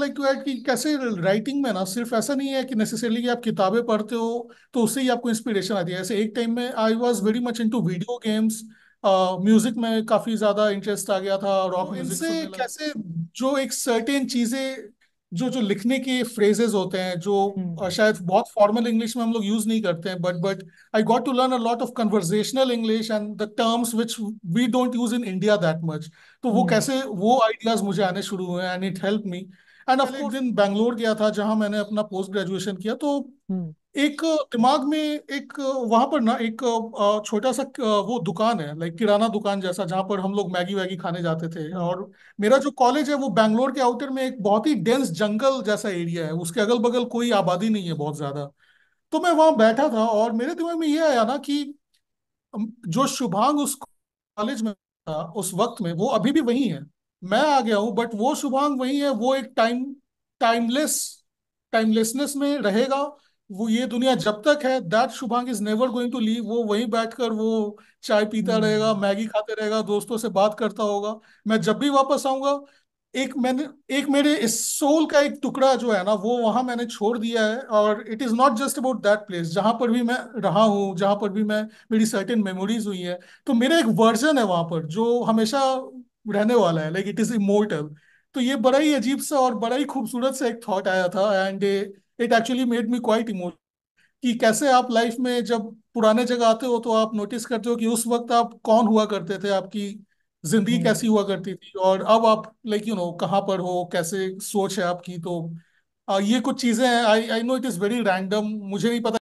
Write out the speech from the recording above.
Like to add कि कैसे writing में ना सिर्फ ऐसा नहीं है कि नेसेसरली आप किताबें पढ़ते हो तो उससे ही आपको इंस्पिरेशन आती है ऐसे एक टाइम में I was very much into video games music में काफी ज्यादा इंटरेस्ट आ गया था रॉक म्यूजिक से कैसे जो एक सर्टेन चीजें जो जो लिखने के फ्रेजेस होते हैं जो हम्म। शायद बहुत फॉर्मल इंग्लिश में हम लोग यूज नहीं करते हैं but but I got to learn a lot of conversational English and the terms which we don't use in India that much तो वो हम्म। कैसे वो आइडियाज मुझे आने शुरू हुए and it help me and of course इन बैंगलोर गया था जहां मैंने अपना पोस्ट ग्रेजुएशन किया तो हम्म। एक दिमाग में एक वहां पर ना एक छोटा सा वो दुकान है लाइक किराना दुकान जैसा जहां पर हम लोग मैगी वैगी खाने जाते थे और मेरा जो कॉलेज है वो बैंगलोर के आउटर में एक बहुत ही डेंस जंगल जैसा एरिया है उसके अगल बगल कोई आबादी नहीं है बहुत ज्यादा तो मैं वहां बैठा था और मेरे दिमाग में ये आया ना कि जो शुभांग उस कॉलेज में था उस वक्त में वो अभी भी वही है मैं आ गया हूं बट वो शुभांग वही है वो एक टाइम टाइमलेस टाइमलेसनेस में रहेगा वो ये दुनिया जब तक है that Shubhang is never going to leave वो वहीं बैठकर वो चाय पीता हम्म। रहेगा मैगी खाते रहेगा दोस्तों से बात करता होगा मैं जब भी वापस आऊंगा एक मैंने एक मेरे इस सोल का एक टुकड़ा जो है ना वो वहां मैंने छोड़ दिया है और it is not just about that place जहां पर भी मैं रहा हूँ जहां पर भी मैं मेरी सर्टेन मेमोरीज हुई तो है तो मेरा एक वर्जन है वहां पर जो हमेशा रहने वाला है लाइक इट इज इमोर्टल तो ये बड़ा ही अजीब सा और बड़ा ही खूबसूरत सा एक थॉट आया था and it actually made me quite emote कि कैसे आप लाइफ में जब पुराने जगह आते हो तो आप नोटिस करते हो कि उस वक्त आप कौन हुआ करते थे आपकी जिंदगी hmm. कैसी हुआ करती थी और अब आप लाइक यू नो कहाँ पर हो कैसे सोच है आपकी तो आ, ये कुछ चीजें हैं I I know it is very random मुझे नहीं पता